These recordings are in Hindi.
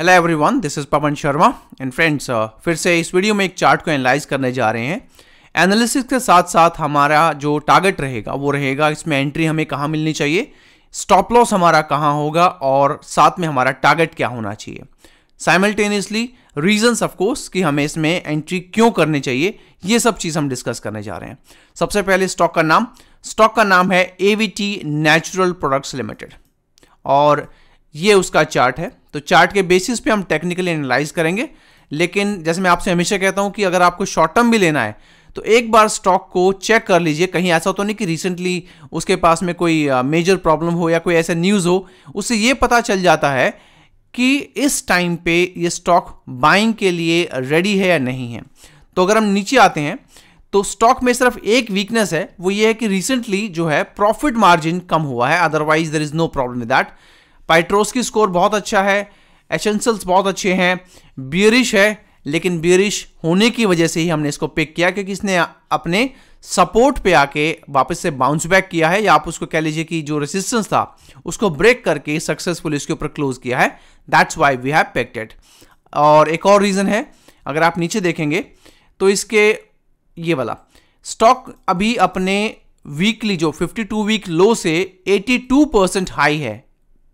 hello everyone this is Pawan Sharma and friends फिर से इस वीडियो में एक चार्ट को एनालाइज करने जा रहे हैं एनालिसिस के साथ साथ हमारा जो टारगेट रहेगा वो रहेगा इसमें एंट्री हमें कहाँ मिलनी चाहिए स्टॉप लॉस हमारा कहाँ होगा और साथ में हमारा टारगेट क्या होना चाहिए साइमल्टेनियसली रीजंस ऑफ कोर्स कि हमें इसमें एंट्री क्यों करनी चाहिए ये सब चीज़ हम डिस्कस करने जा रहे हैं सबसे पहले स्टॉक का नाम स्टॉक का नाम है A V T natural products limited और ये उसका चार्ट है तो चार्ट के बेसिस पे हम टेक्निकली एनालाइज करेंगे लेकिन जैसे मैं आपसे हमेशा कहता हूँ कि अगर आपको शॉर्ट टर्म भी लेना है तो एक बार स्टॉक को चेक कर लीजिए कहीं ऐसा तो नहीं कि रिसेंटली उसके पास में कोई मेजर प्रॉब्लम हो या कोई ऐसा न्यूज़ हो उससे ये पता चल जाता है कि इस टाइम पे ये स्टॉक बाइंग के लिए रेडी है या नहीं है तो अगर हम नीचे आते हैं तो स्टॉक में सिर्फ एक वीकनेस है वो ये है कि रिसेंटली जो है प्रॉफिट मार्जिन कम हुआ है otherwise there is no problem with that Piotroski score बहुत अच्छा है एसेंसल्स बहुत अच्छे हैं बियरिश है लेकिन बियरिश होने की वजह से ही हमने इसको पिक किया क्योंकि इसने अपने सपोर्ट पे आके वापस से बाउंस बैक किया है या आप उसको कह लीजिए कि जो रेसिस्टेंस था उसको ब्रेक करके सक्सेसफुल इसके ऊपर क्लोज किया है that's why we have expected और एक और रीज़न है अगर आप नीचे देखेंगे तो इसके ये वाला स्टॉक अभी अपने वीकली जो 52 वीक लो से 82 परसेंट हाई है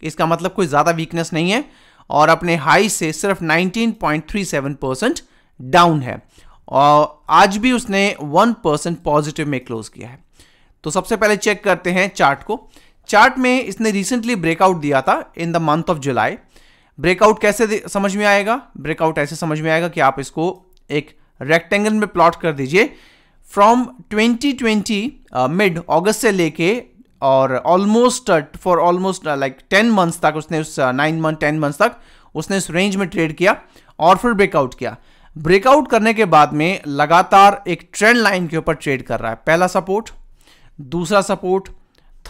इसका मतलब कोई ज़्यादा वीकनेस नहीं है और अपने हाई से सिर्फ 19.37 परसेंट डाउन है और आज भी उसने 1 परसेंट पॉजिटिव में क्लोज किया है तो सबसे पहले चेक करते हैं चार्ट को चार्ट में इसने रिसेंटली ब्रेकआउट दिया था in the month of July breakout कैसे समझ में आएगा ब्रेकआउट ऐसे समझ में आएगा कि आप इसको एक रेक्टेंगल में प्लॉट कर दीजिए फ्रॉम 2020 मिड uh, अगस्त से लेके और almost for almost like ten months तक उसने उस नाइन मंथ टेन मंथ्स तक उसने उस रेंज में ट्रेड किया और फिर ब्रेकआउट किया ब्रेकआउट करने के बाद में लगातार एक ट्रेंड लाइन के ऊपर ट्रेड कर रहा है पहला सपोर्ट दूसरा support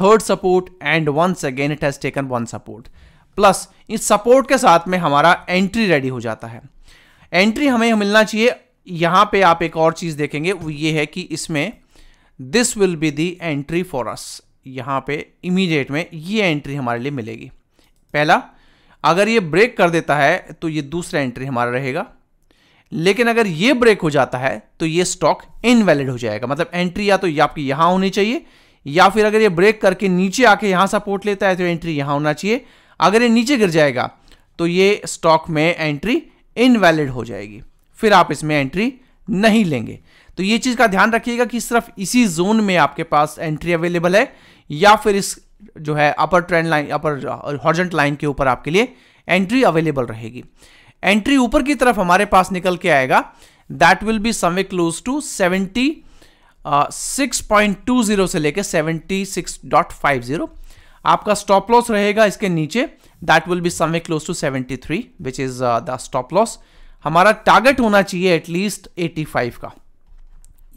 third support and once again it has taken one support plus इस सपोर्ट के साथ में हमारा एंट्री रेडी हो जाता है एंट्री हमें मिलना चाहिए यहां पे आप एक और चीज़ देखेंगे वो ये है कि इसमें this will be the entry for us यहाँ पे इमीडिएट में ये एंट्री हमारे लिए मिलेगी पहला अगर ये ब्रेक कर देता है तो ये दूसरा एंट्री हमारा रहेगा लेकिन अगर ये ब्रेक हो जाता है तो ये स्टॉक इनवैलिड हो जाएगा मतलब एंट्री या तो ये आपकी यहाँ होनी चाहिए या फिर अगर ये ब्रेक करके नीचे आके यहाँ सपोर्ट लेता है तो एंट्री यहाँ होना चाहिए अगर ये नीचे गिर जाएगा तो ये स्टॉक में एंट्री इनवैलिड हो जाएगी फिर आप इसमें एंट्री नहीं लेंगे तो ये चीज़ का ध्यान रखिएगा कि सिर्फ इसी जोन में आपके पास एंट्री अवेलेबल है या फिर इस जो है upper trend line upper horizontal line के ऊपर आपके लिए एंट्री अवेलेबल रहेगी एंट्री ऊपर की तरफ हमारे पास निकल के आएगा that will be some close to seventy six point two zero से लेकर seventy six dot five zero आपका स्टॉप लॉस रहेगा इसके नीचे that will be some close to seventy three which is the stop loss हमारा टारगेट होना चाहिए एटलीस्ट 85 का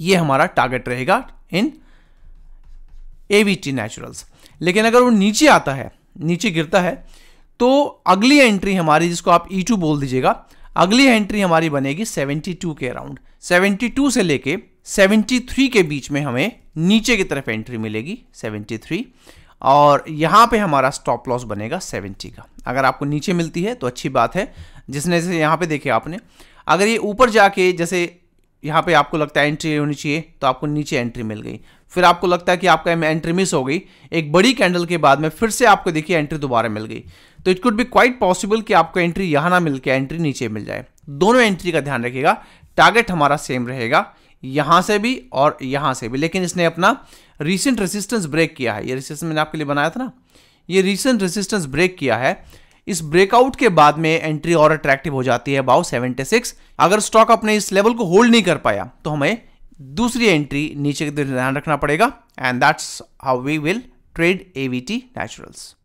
ये हमारा टारगेट रहेगा इन एवीटी नेचुरल्स लेकिन अगर वो नीचे आता है नीचे गिरता है तो अगली एंट्री हमारी जिसको आप ई e टू बोल दीजिएगा अगली एंट्री हमारी बनेगी 72 के अराउंड 72 से लेके 73 के बीच में हमें नीचे की तरफ एंट्री मिलेगी 73 और यहाँ पे हमारा स्टॉप लॉस बनेगा 70 का अगर आपको नीचे मिलती है तो अच्छी बात है जिसने जैसे यहाँ पे देखे आपने अगर ये ऊपर जाके जैसे यहाँ पे आपको लगता है एंट्री होनी चाहिए तो आपको नीचे एंट्री मिल गई फिर आपको लगता है कि आपका एंट्री मिस हो गई एक बड़ी कैंडल के बाद में फिर से आपको देखिए एंट्री दोबारा मिल गई तो it could be quite possible कि आपको एंट्री यहाँ ना मिल के एंट्री नीचे मिल जाए दोनों एंट्री का ध्यान रखिएगा टारगेट हमारा सेम रहेगा यहाँ से भी और यहाँ से भी लेकिन इसने अपना रिसेंट रेसिस्टेंस ब्रेक किया है ये रेसिस्टेंस मैंने आपके लिए बनाया था ना ये रिसेंट रेसिस्टेंस ब्रेक किया है इस ब्रेकआउट के बाद में एंट्री और अट्रैक्टिव हो जाती है भाव 76 अगर स्टॉक अपने इस लेवल को होल्ड नहीं कर पाया तो हमें दूसरी एंट्री नीचे के ध्यान रखना पड़ेगा and that's how we will trade AVT naturals